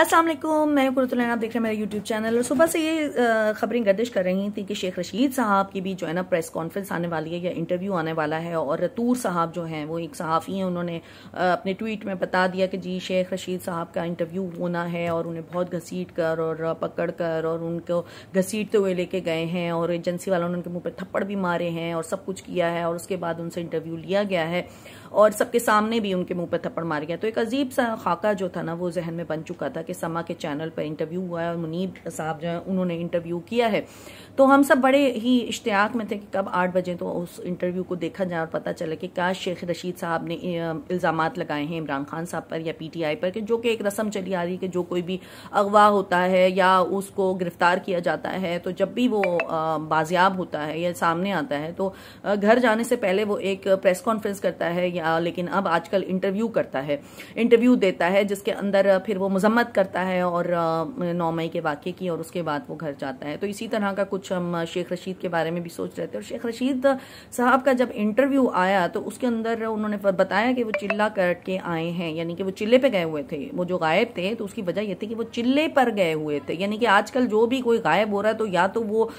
अस्सलाम वालेकुम मैं कुरतुल्लान आप देख रहे हैं मेरा यूट्यूब चैनल और सुबह से ये खबरें गर्दिश कर रही थी कि शेख रशीद साहब की भी जो है ना प्रेस कॉन्फ्रेंस आने वाली है या इंटरव्यू आने वाला है और रतूर साहब जो हैं वो एक सहाफ़ी हैं उन्होंने अपने ट्वीट में बता दिया कि जी शेख रशीद साहब का इंटरव्यू होना है और उन्हें बहुत घसीट कर और पकड़ कर और उनको घसीटते हुए लेके गए हैं और एजेंसी वालों ने उनके मुँह पर थप्पड़ भी मारे हैं और सब कुछ किया है और उसके बाद उनसे इंटरव्यू लिया गया है और सबके सामने भी उनके मुंह पर थप्पड़ मार गया तो एक अजीब सा खाका जो था ना वो जहन में बन चुका था कि समा के चैनल पर इंटरव्यू हुआ है और मुनीब साहब जो है उन्होंने इंटरव्यू किया है तो हम सब बड़े ही इश्तियाक में थे कि कब आठ बजे तो उस इंटरव्यू को देखा जाए और पता चले कि क्या शेख रशीद साहब ने इल्ज़ाम लगाए हैं इमरान खान साहब पर या पीटीआई पर कि जो कि एक रस्म चली आ रही है कि जो कोई भी अगवा होता है या उसको गिरफ्तार किया जाता है तो जब भी वो बाजियाब होता है या सामने आता है तो घर जाने से पहले वो एक प्रेस कॉन्फ्रेंस करता है या लेकिन अब आजकल इंटरव्यू करता है इंटरव्यू देता है जिसके अंदर फिर वो मजम्मत करता है और नौ मई के वाक्य की और उसके बाद वो घर जाता है तो इसी तरह का कुछ हम शेख रशीद के बारे में भी सोच रहे थे और शेख रशीद साहब का जब इंटरव्यू आया तो उसके अंदर उन्होंने बताया कि वो चिल्ला करके आए हैं यानी कि वो चिल्ले पे गए हुए थे वो जो गायब थे तो उसकी वजह यह थी कि वो चिल्ले पर गए हुए थे यानी कि आजकल जो भी कोई गायब हो रहा है तो या तो वो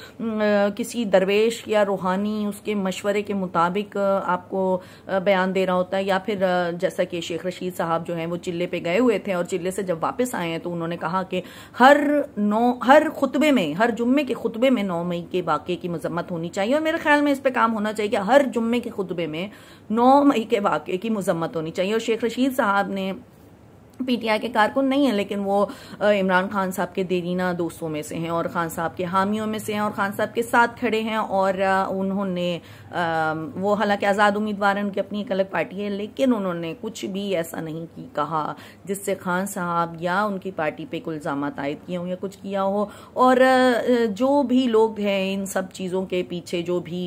किसी दरवेश या रूहानी उसके मशवरे के मुताबिक आपको बयान दे रहा लेना होता है या फिर जैसा कि शेख रशीद साहब जो हैं वो चिल्ले पे गए हुए थे और चिल्ले से जब वापस आए हैं तो उन्होंने कहा कि हर नौ हर खुतबे में हर जुम्मे के खुतबे में नौ मई के वाक़े की मजम्मत होनी चाहिए और मेरे ख्याल में इस पर काम होना चाहिए कि हर जुम्मे के खुतबे में नौ मई के वाक़े की मजम्मत होनी चाहिए और शेख रशीद साहब ने पीटीआई के कारकुन नहीं है लेकिन वो इमरान खान साहब के देरीना दोस्तों में से हैं और खान साहब के हामियों में से हैं और खान साहब के साथ खड़े हैं और उन्होंने वो हालांकि आज़ाद उम्मीदवार हैं उनकी अपनी एक अलग पार्टी है लेकिन उन्होंने कुछ भी ऐसा नहीं की कहा जिससे खान साहब या उनकी पार्टी पे कुल इल्ज़ाम आयद किए हों या कुछ किया हो और जो भी लोग हैं इन सब चीज़ों के पीछे जो भी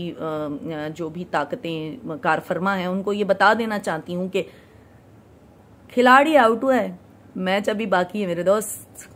जो भी ताकतें कारफरमा है उनको ये बता देना चाहती हूँ कि खिलाड़ी आउट हुआ है मैच अभी बाकी है मेरे दोस्त